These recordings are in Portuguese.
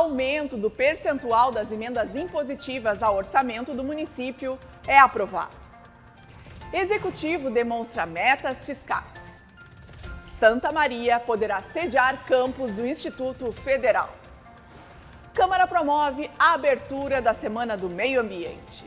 aumento do percentual das emendas impositivas ao orçamento do município é aprovado. Executivo demonstra metas fiscais. Santa Maria poderá sediar campus do Instituto Federal. Câmara promove a abertura da Semana do Meio Ambiente.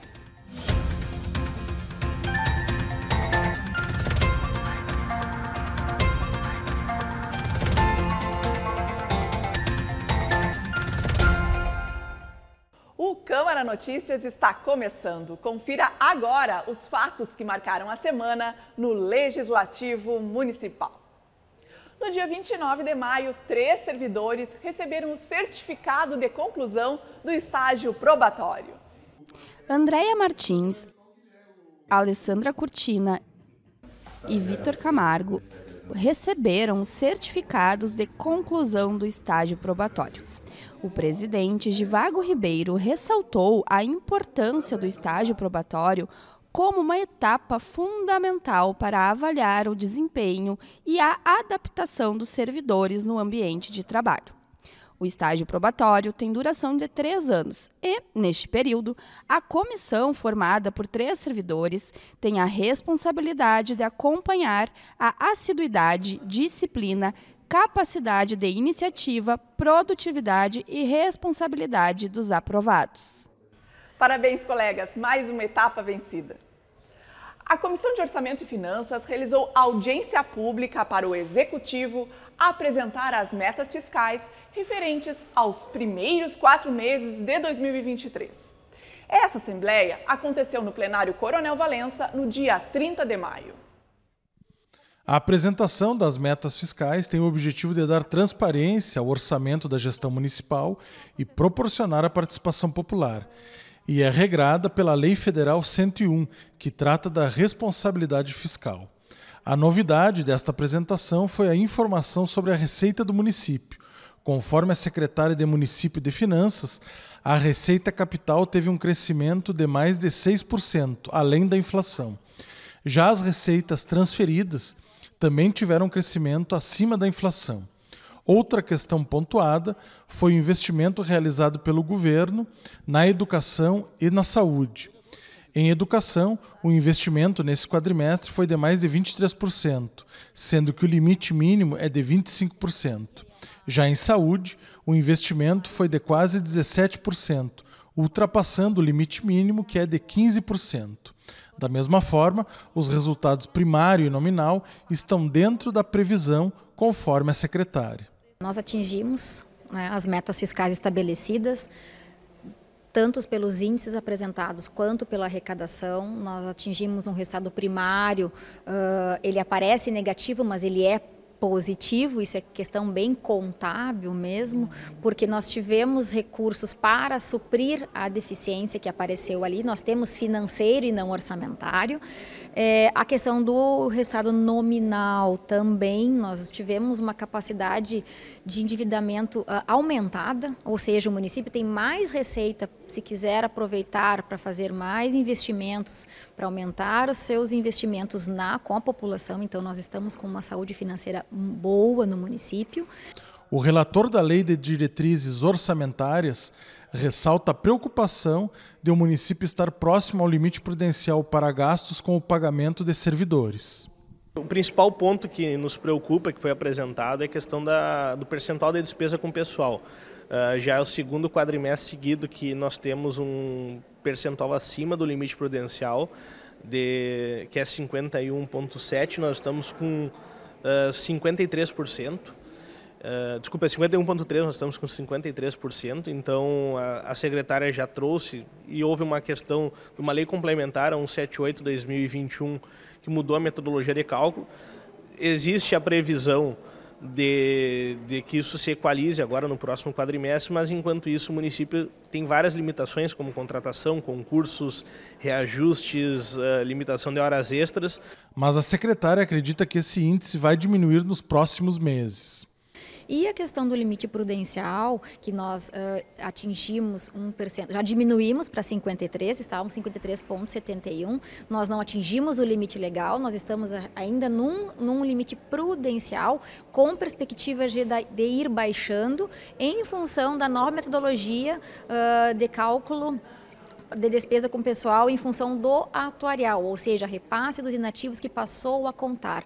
Notícias está começando. Confira agora os fatos que marcaram a semana no Legislativo Municipal. No dia 29 de maio, três servidores receberam o certificado de conclusão do estágio probatório. Andréia Martins, Alessandra Cortina e Vitor Camargo receberam certificados de conclusão do estágio probatório. O presidente Givago Ribeiro ressaltou a importância do estágio probatório como uma etapa fundamental para avaliar o desempenho e a adaptação dos servidores no ambiente de trabalho. O estágio probatório tem duração de três anos e, neste período, a comissão, formada por três servidores, tem a responsabilidade de acompanhar a assiduidade, disciplina capacidade de iniciativa, produtividade e responsabilidade dos aprovados. Parabéns, colegas! Mais uma etapa vencida. A Comissão de Orçamento e Finanças realizou audiência pública para o Executivo apresentar as metas fiscais referentes aos primeiros quatro meses de 2023. Essa assembleia aconteceu no plenário Coronel Valença no dia 30 de maio. A apresentação das metas fiscais tem o objetivo de dar transparência ao orçamento da gestão municipal e proporcionar a participação popular. E é regrada pela Lei Federal 101, que trata da responsabilidade fiscal. A novidade desta apresentação foi a informação sobre a receita do município. Conforme a secretária de Município de Finanças, a receita capital teve um crescimento de mais de 6%, além da inflação. Já as receitas transferidas, também tiveram um crescimento acima da inflação. Outra questão pontuada foi o investimento realizado pelo governo na educação e na saúde. Em educação, o investimento nesse quadrimestre foi de mais de 23%, sendo que o limite mínimo é de 25%. Já em saúde, o investimento foi de quase 17%, ultrapassando o limite mínimo que é de 15%. Da mesma forma, os resultados primário e nominal estão dentro da previsão, conforme a secretária. Nós atingimos né, as metas fiscais estabelecidas, tanto pelos índices apresentados quanto pela arrecadação. Nós atingimos um resultado primário, uh, ele aparece negativo, mas ele é positivo, isso é questão bem contábil mesmo, porque nós tivemos recursos para suprir a deficiência que apareceu ali, nós temos financeiro e não orçamentário. É, a questão do resultado nominal também, nós tivemos uma capacidade de endividamento ah, aumentada, ou seja, o município tem mais receita se quiser aproveitar para fazer mais investimentos, para aumentar os seus investimentos na, com a população, então nós estamos com uma saúde financeira boa no município. O relator da Lei de Diretrizes Orçamentárias ressalta a preocupação de o um município estar próximo ao limite prudencial para gastos com o pagamento de servidores. O principal ponto que nos preocupa, que foi apresentado, é a questão da, do percentual da despesa com pessoal. Uh, já é o segundo quadrimestre seguido que nós temos um percentual acima do limite prudencial, de, que é 51,7%. Nós estamos com uh, 53%. Uh, desculpa, 51,3%, é nós estamos com 53%, então a, a, secretária já trouxe e houve uma questão de uma lei complementar, a 178-2021, que mudou a metodologia de cálculo. Existe a previsão de, de que isso se equalize agora no próximo quadrimestre, mas enquanto isso o município tem várias limitações, como contratação, concursos, reajustes, eh, limitação de horas extras. Mas a secretária acredita que esse índice vai diminuir nos próximos meses. E a questão do limite prudencial, que nós uh, atingimos 1%, já diminuímos para 53, estávamos 53,71, nós não atingimos o limite legal, nós estamos ainda num, num limite prudencial, com perspectiva de, de ir baixando, em função da nova metodologia uh, de cálculo de despesa com pessoal em função do atuarial, ou seja, repasse dos inativos que passou a contar.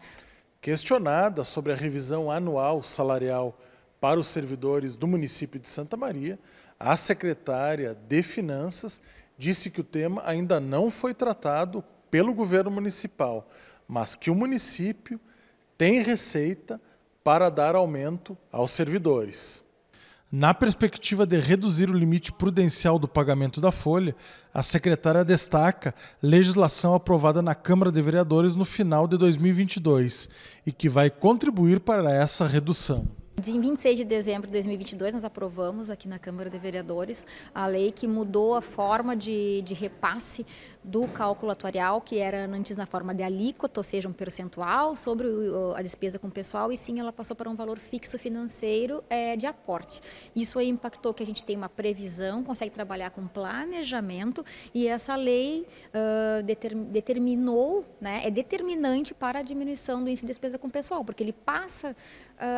Questionada sobre a revisão anual salarial para os servidores do município de Santa Maria, a secretária de Finanças disse que o tema ainda não foi tratado pelo governo municipal, mas que o município tem receita para dar aumento aos servidores. Na perspectiva de reduzir o limite prudencial do pagamento da folha, a secretária destaca legislação aprovada na Câmara de Vereadores no final de 2022 e que vai contribuir para essa redução. Em 26 de dezembro de 2022, nós aprovamos aqui na Câmara de Vereadores a lei que mudou a forma de, de repasse do cálculo atuarial, que era antes na forma de alíquota, ou seja, um percentual sobre a despesa com o pessoal, e sim ela passou para um valor fixo financeiro é, de aporte. Isso aí impactou que a gente tem uma previsão, consegue trabalhar com planejamento, e essa lei uh, ah, determ, determinou, né, é determinante para a diminuição do índice de despesa com o pessoal, porque ele passa uh,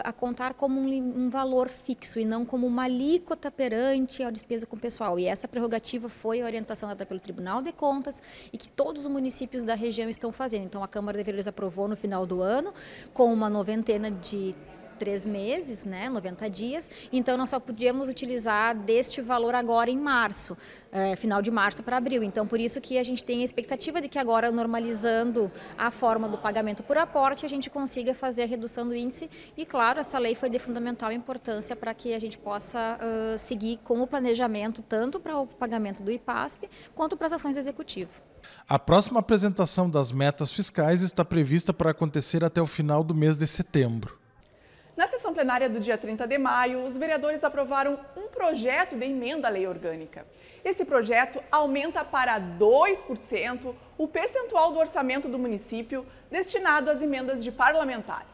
a contar com como um, um, valor fixo e não como uma alíquota perante a despesa com o pessoal. E essa prerrogativa foi a orientação dada pelo Tribunal de Contas e que todos os municípios da região estão fazendo. Então, a Câmara de Vereadores aprovou no final do ano, com uma noventena de três meses, né, 90 dias, então nós só podíamos utilizar deste valor agora em março, é, final de março para abril. Então, por isso que a gente tem a expectativa de que agora, normalizando a forma do pagamento por aporte, a gente consiga fazer a redução do índice e, claro, essa lei foi de fundamental importância para que a gente possa uh, seguir com o planejamento, tanto para o pagamento do IPASP, quanto para as ações do Executivo. A próxima apresentação das metas fiscais está prevista para acontecer até o final do mês de setembro plenária do dia 30 de maio, os vereadores aprovaram um projeto de emenda à lei orgânica. Esse projeto aumenta para 2% o percentual do orçamento do município destinado às emendas de parlamentares.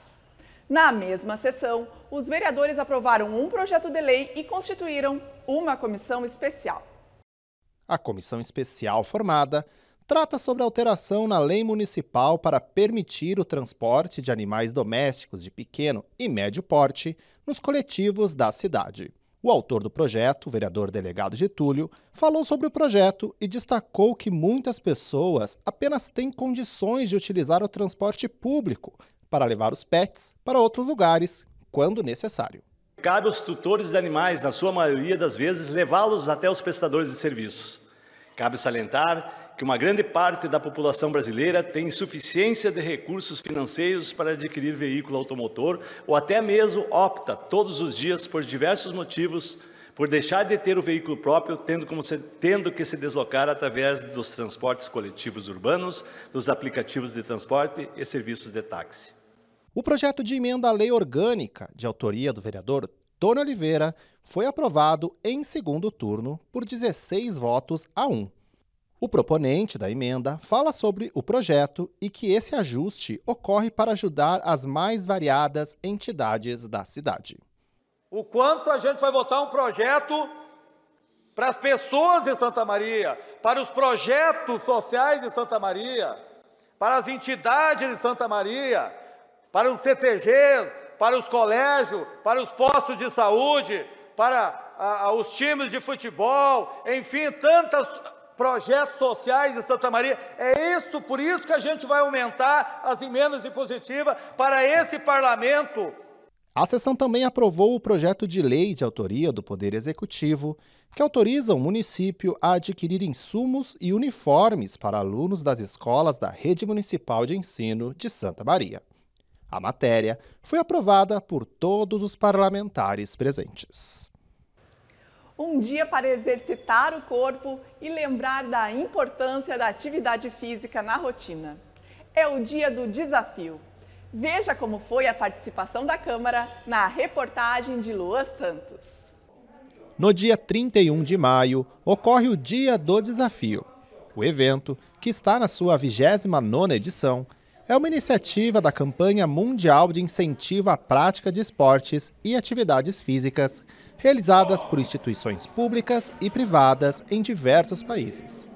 Na mesma sessão, os vereadores aprovaram um projeto de lei e constituíram uma comissão especial. A comissão especial formada trata sobre alteração na lei municipal para permitir o transporte de animais domésticos de pequeno e médio porte nos coletivos da cidade. O autor do projeto, o vereador delegado de Túlio, falou sobre o projeto e destacou que muitas pessoas apenas têm condições de utilizar o transporte público para levar os pets para outros lugares quando necessário. Cabe aos tutores de animais, na sua maioria das vezes, levá-los até os prestadores de serviços. Cabe salientar que uma grande parte da população brasileira tem insuficiência de recursos financeiros para adquirir veículo automotor ou até mesmo opta todos os dias por diversos motivos por deixar de ter o veículo próprio, tendo, se, tendo que se deslocar através dos transportes coletivos urbanos, dos aplicativos de transporte e serviços de táxi. O projeto de emenda à lei orgânica, de autoria do vereador Tony Oliveira, foi aprovado em segundo turno por 16 votos a 1. O proponente da emenda fala sobre o projeto e que esse ajuste ocorre para ajudar as mais variadas entidades da cidade. O quanto a gente vai votar um projeto para as pessoas de Santa Maria, para os projetos sociais de Santa Maria, para as entidades de Santa Maria, para os CTGs, para os colégios, para os postos de saúde, para a, a, os times de futebol, enfim, tantas projetos sociais em Santa Maria. É isso, por isso que a gente vai aumentar as emendas impositivas para esse parlamento. A sessão também aprovou o projeto de lei de autoria do Poder Executivo, que autoriza o município a adquirir insumos e uniformes para alunos das escolas da Rede Municipal de Ensino de Santa Maria. A matéria foi aprovada por todos os parlamentares presentes um dia para exercitar o corpo e lembrar da importância da atividade física na rotina. É o dia do desafio. Veja como foi a participação da Câmara na reportagem de Luas Santos. No dia 31 de maio, ocorre o Dia do Desafio. O evento, que está na sua 29ª edição, é uma iniciativa da campanha mundial de incentivo à prática de esportes e atividades físicas, realizadas por instituições públicas e privadas em diversos países.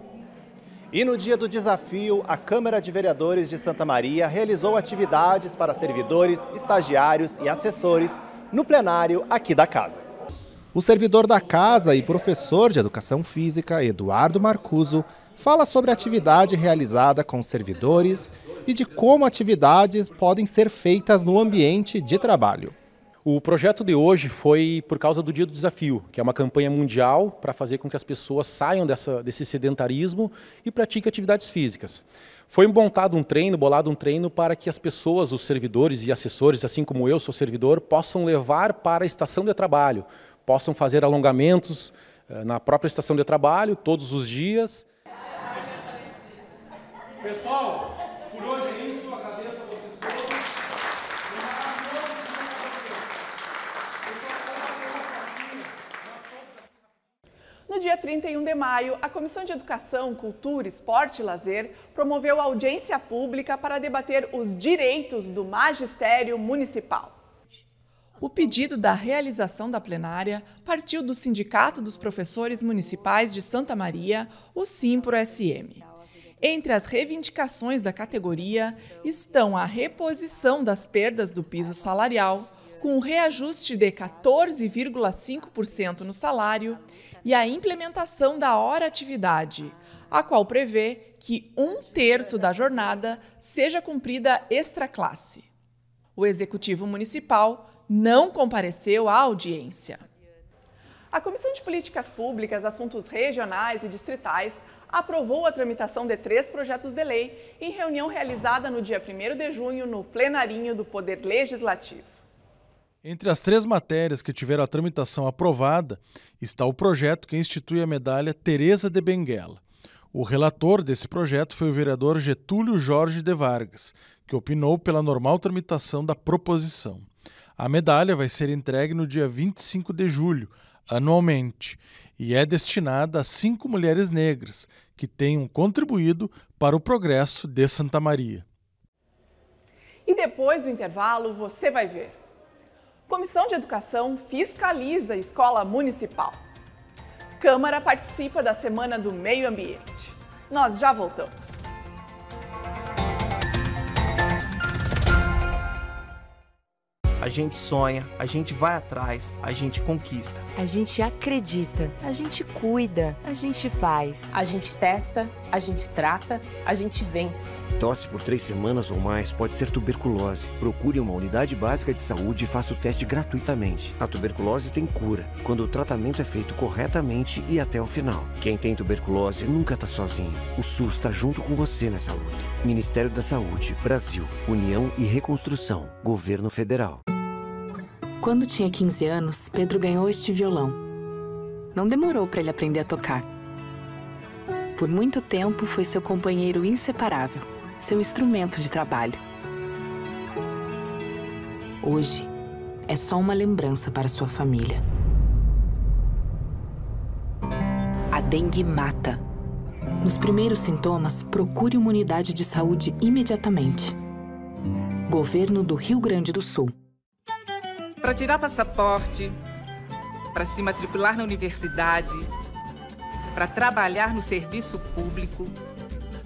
E no dia do desafio, a Câmara de Vereadores de Santa Maria realizou atividades para servidores, estagiários e assessores no plenário aqui da casa. O servidor da casa e professor de educação física, Eduardo Marcuso, fala sobre a atividade realizada com servidores e de como atividades podem ser feitas no ambiente de trabalho. O projeto de hoje foi por causa do Dia do Desafio, que é uma campanha mundial para fazer com que as pessoas saiam dessa, desse sedentarismo e pratiquem atividades físicas. Foi montado um treino, bolado um treino para que as pessoas, os servidores e assessores, assim como eu sou servidor, possam levar para a estação de trabalho, possam fazer alongamentos eh, na própria estação de trabalho todos os dias. Pessoal, por hoje é isso. Agradeço a vocês todos. No dia 31 de maio, a Comissão de Educação, Cultura, Esporte e Lazer promoveu audiência pública para debater os direitos do magistério municipal. O pedido da realização da plenária partiu do Sindicato dos Professores Municipais de Santa Maria, o SIMPRO-SM. Entre as reivindicações da categoria estão a reposição das perdas do piso salarial, com um reajuste de 14,5% no salário e a implementação da hora atividade, a qual prevê que um terço da jornada seja cumprida extra classe. O executivo municipal não compareceu à audiência. A Comissão de Políticas Públicas, Assuntos Regionais e Distritais aprovou a tramitação de três projetos de lei em reunião realizada no dia 1 de junho no plenarinho do Poder Legislativo. Entre as três matérias que tiveram a tramitação aprovada está o projeto que institui a medalha Teresa de Benguela. O relator desse projeto foi o vereador Getúlio Jorge de Vargas, que opinou pela normal tramitação da proposição. A medalha vai ser entregue no dia 25 de julho anualmente e é destinada a cinco mulheres negras que tenham contribuído para o progresso de Santa Maria. E depois do intervalo, você vai ver. Comissão de Educação fiscaliza a escola municipal. Câmara participa da Semana do Meio Ambiente. Nós já voltamos. A gente sonha, a gente vai atrás, a gente conquista. A gente acredita, a gente cuida, a gente faz. A gente testa, a gente trata, a gente vence. Tosse por três semanas ou mais pode ser tuberculose. Procure uma unidade básica de saúde e faça o teste gratuitamente. A tuberculose tem cura quando o tratamento é feito corretamente e até o final. Quem tem tuberculose nunca está sozinho. O SUS está junto com você nessa luta. Ministério da Saúde, Brasil, União e Reconstrução, Governo Federal. Quando tinha 15 anos, Pedro ganhou este violão. Não demorou para ele aprender a tocar. Por muito tempo foi seu companheiro inseparável, seu instrumento de trabalho. Hoje, é só uma lembrança para sua família. A dengue mata. Nos primeiros sintomas, procure uma unidade de saúde imediatamente. Governo do Rio Grande do Sul para tirar passaporte, para se matricular na universidade, para trabalhar no serviço público,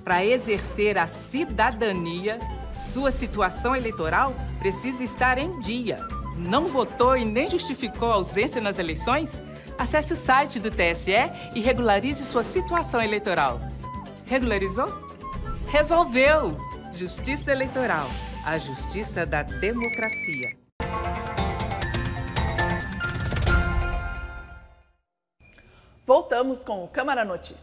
para exercer a cidadania, sua situação eleitoral precisa estar em dia. Não votou e nem justificou a ausência nas eleições? Acesse o site do TSE e regularize sua situação eleitoral. Regularizou? Resolveu! Justiça Eleitoral a justiça da democracia. Voltamos com o Câmara Notícias.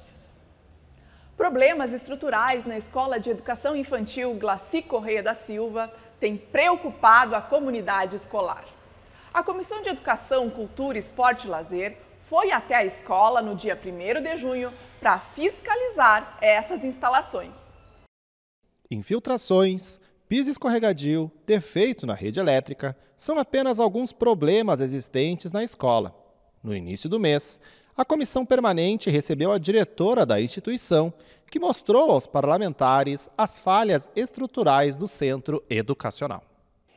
Problemas estruturais na Escola de Educação Infantil Glaci Correia da Silva têm preocupado a comunidade escolar. A Comissão de Educação, Cultura, Esporte e Lazer foi até a escola no dia 1 de junho para fiscalizar essas instalações. Infiltrações, piso escorregadio, defeito na rede elétrica são apenas alguns problemas existentes na escola. No início do mês, a comissão permanente recebeu a diretora da instituição, que mostrou aos parlamentares as falhas estruturais do centro educacional.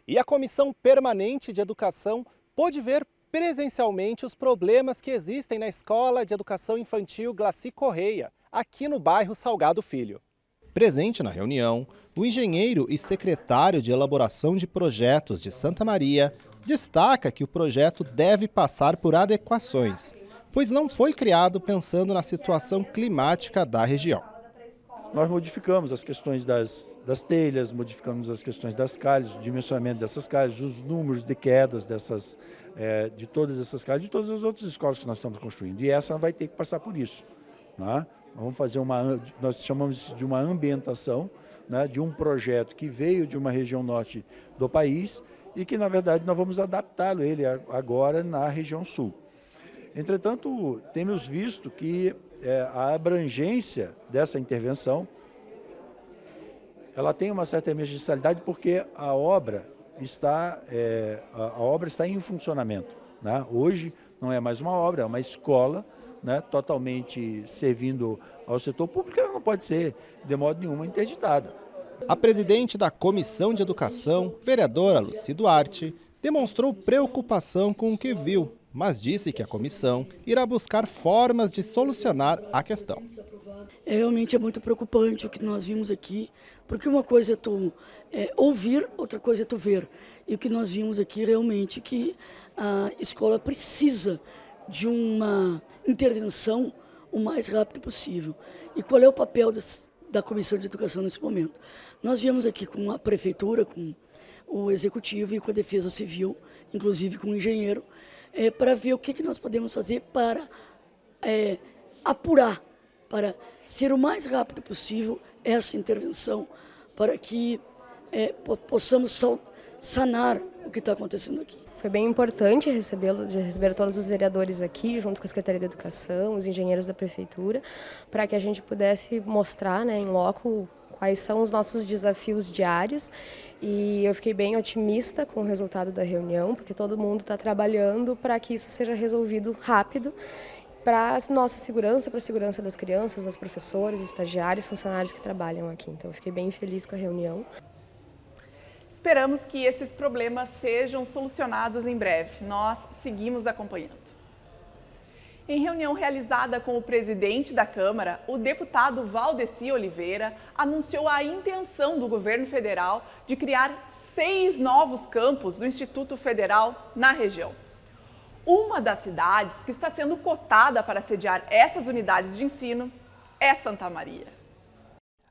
E a comissão permanente de educação pôde ver presencialmente os problemas que existem na Escola de Educação Infantil Glaci Correia, aqui no bairro Salgado Filho. Presente na reunião, o engenheiro e secretário de elaboração de projetos de Santa Maria destaca que o projeto deve passar por adequações pois não foi criado pensando na situação climática da região. Nós modificamos as questões das, das telhas, modificamos as questões das calhas, o dimensionamento dessas calhas, os números de quedas dessas, é, de todas essas calhas, de todas as outras escolas que nós estamos construindo. E essa vai ter que passar por isso. Né? Vamos fazer uma, nós chamamos de uma ambientação, né, de um projeto que veio de uma região norte do país e que, na verdade, nós vamos adaptá-lo ele agora na região sul. Entretanto, temos visto que é, a abrangência dessa intervenção ela tem uma certa emergencialidade porque a obra está, é, a, a, obra está em funcionamento. Né? Hoje não é mais uma obra, é uma escola né, totalmente servindo ao setor público, ela não pode ser, de modo nenhum, interditada. A presidente da Comissão de Educação, vereadora Luci Duarte, demonstrou preocupação com o que viu mas disse que a comissão irá buscar formas de solucionar a questão. É, realmente é muito preocupante o que nós vimos aqui, porque uma coisa é tu é, ouvir, outra coisa é tu ver. E o que nós vimos aqui realmente que a escola precisa de uma intervenção o mais rápido possível. E qual é o papel das, da Comissão de Educação nesse momento? Nós viemos aqui com a prefeitura, com o executivo e com a defesa civil, inclusive com o engenheiro, é, para ver o que, que nós podemos fazer para é, apurar, para ser o mais rápido possível essa intervenção, para que é, possamos sanar o que está acontecendo aqui. Foi bem importante recebê-lo, receber todos os vereadores aqui, junto com a Secretaria de Educação, os engenheiros da Prefeitura, para que a gente pudesse mostrar né, em loco quais são os nossos desafios diários. E eu fiquei bem otimista com o resultado da reunião, porque todo mundo está trabalhando para que isso seja resolvido rápido para a nossa segurança, para a segurança das crianças, das professoras, estagiários, funcionários que trabalham aqui. Então, eu fiquei bem feliz com a reunião. Esperamos que esses problemas sejam solucionados em breve. Nós seguimos acompanhando. Em reunião realizada com o presidente da Câmara, o deputado Valdeci Oliveira anunciou a intenção do governo federal de criar seis novos campos do Instituto Federal na região. Uma das cidades que está sendo cotada para sediar essas unidades de ensino é Santa Maria.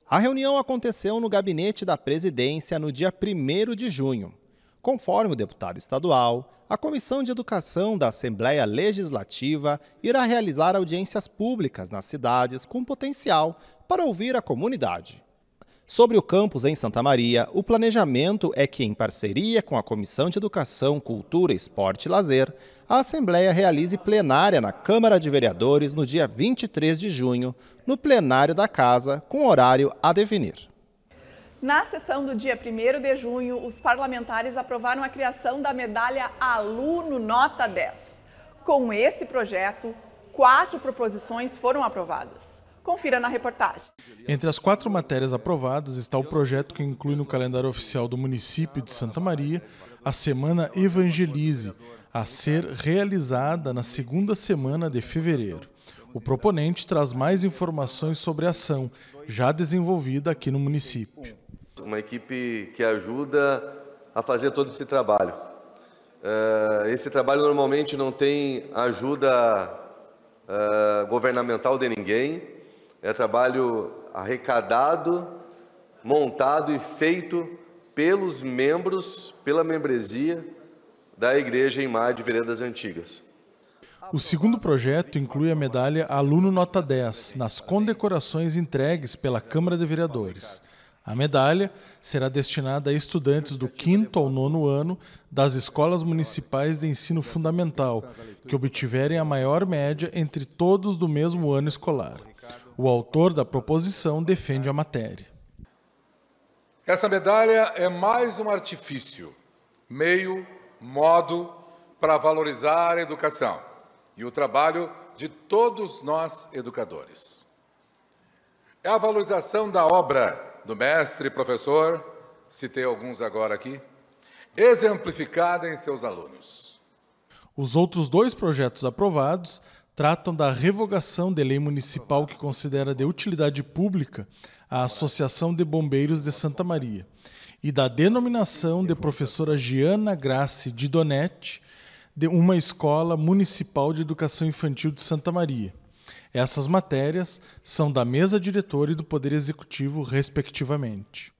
A reunião aconteceu no gabinete da presidência no dia 1 de junho. Conforme o deputado estadual, a Comissão de Educação da Assembleia Legislativa irá realizar audiências públicas nas cidades com potencial para ouvir a comunidade. Sobre o campus em Santa Maria, o planejamento é que, em parceria com a Comissão de Educação, Cultura, Esporte e Lazer, a Assembleia realize plenária na Câmara de Vereadores no dia 23 de junho, no plenário da Casa, com horário a definir. Na sessão do dia 1 de junho, os parlamentares aprovaram a criação da medalha Aluno Nota 10. Com esse projeto, quatro proposições foram aprovadas. Confira na reportagem. Entre as quatro matérias aprovadas está o projeto que inclui no calendário oficial do município de Santa Maria a Semana Evangelize, a ser realizada na segunda semana de fevereiro. O proponente traz mais informações sobre a ação, já desenvolvida aqui no município uma equipe que ajuda a fazer todo esse trabalho. Eh, esse trabalho normalmente não tem ajuda eh, governamental de ninguém, é trabalho arrecadado, montado e feito pelos membros, pela membresia da Igreja em Mar de Veredas Antigas. O segundo projeto inclui a medalha Aluno Nota 10 nas condecorações entregues pela Câmara de Vereadores. A medalha será destinada a estudantes do quinto ao nono ano das escolas municipais de ensino fundamental que obtiverem a maior média entre todos do mesmo ano escolar. O autor da proposição defende a matéria. Essa medalha é mais um artifício, meio, modo para valorizar a educação e o trabalho de todos nós educadores. É a valorização da obra do mestre professor, citei alguns agora aqui, exemplificada em seus alunos. Os outros dois projetos aprovados tratam da revogação de lei municipal que considera de utilidade pública a Associação de Bombeiros de Santa Maria e da denominação de professora Giana Grace de Donetti de uma escola municipal de educação infantil de Santa Maria essas matérias são da mesa diretora e do Poder Executivo, respectivamente.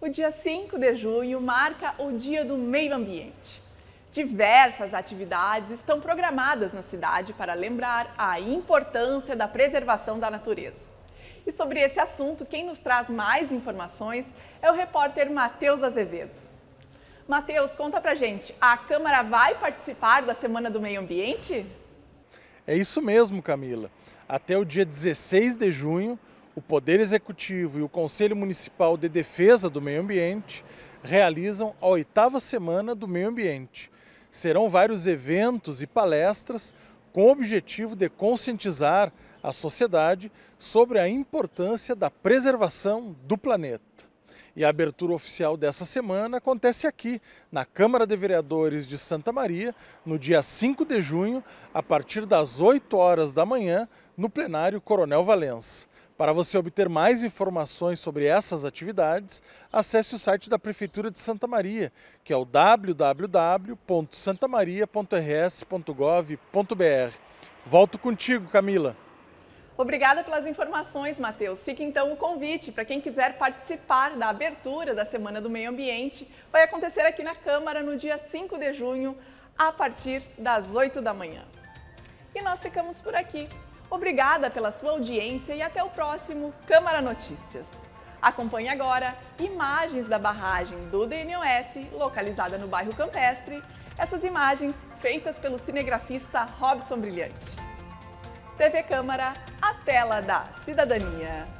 O dia 5 de junho marca o Dia do Meio Ambiente. Diversas atividades estão programadas na cidade para lembrar a importância da preservação da natureza. E sobre esse assunto, quem nos traz mais informações é o repórter Matheus Azevedo. Matheus, conta pra gente, a Câmara vai participar da Semana do Meio Ambiente? É isso mesmo, Camila. Até o dia 16 de junho, o Poder Executivo e o Conselho Municipal de Defesa do Meio Ambiente realizam a oitava semana do meio ambiente. Serão vários eventos e palestras com o objetivo de conscientizar a sociedade sobre a importância da preservação do planeta. E a abertura oficial dessa semana acontece aqui, na Câmara de Vereadores de Santa Maria, no dia 5 de junho, a partir das 8 horas da manhã, no plenário Coronel Valença. Para você obter mais informações sobre essas atividades, acesse o site da Prefeitura de Santa Maria, que é o www.santamaria.rs.gov.br. Volto contigo, Camila. Obrigada pelas informações, Matheus. Fica então o convite para quem quiser participar da abertura da Semana do Meio Ambiente. Vai acontecer aqui na Câmara no dia 5 de junho, a partir das 8 da manhã. E nós ficamos por aqui. Obrigada pela sua audiência e até o próximo Câmara Notícias. Acompanhe agora imagens da barragem do DNOS, localizada no bairro Campestre. Essas imagens feitas pelo cinegrafista Robson Brilhante. TV Câmara, a tela da cidadania.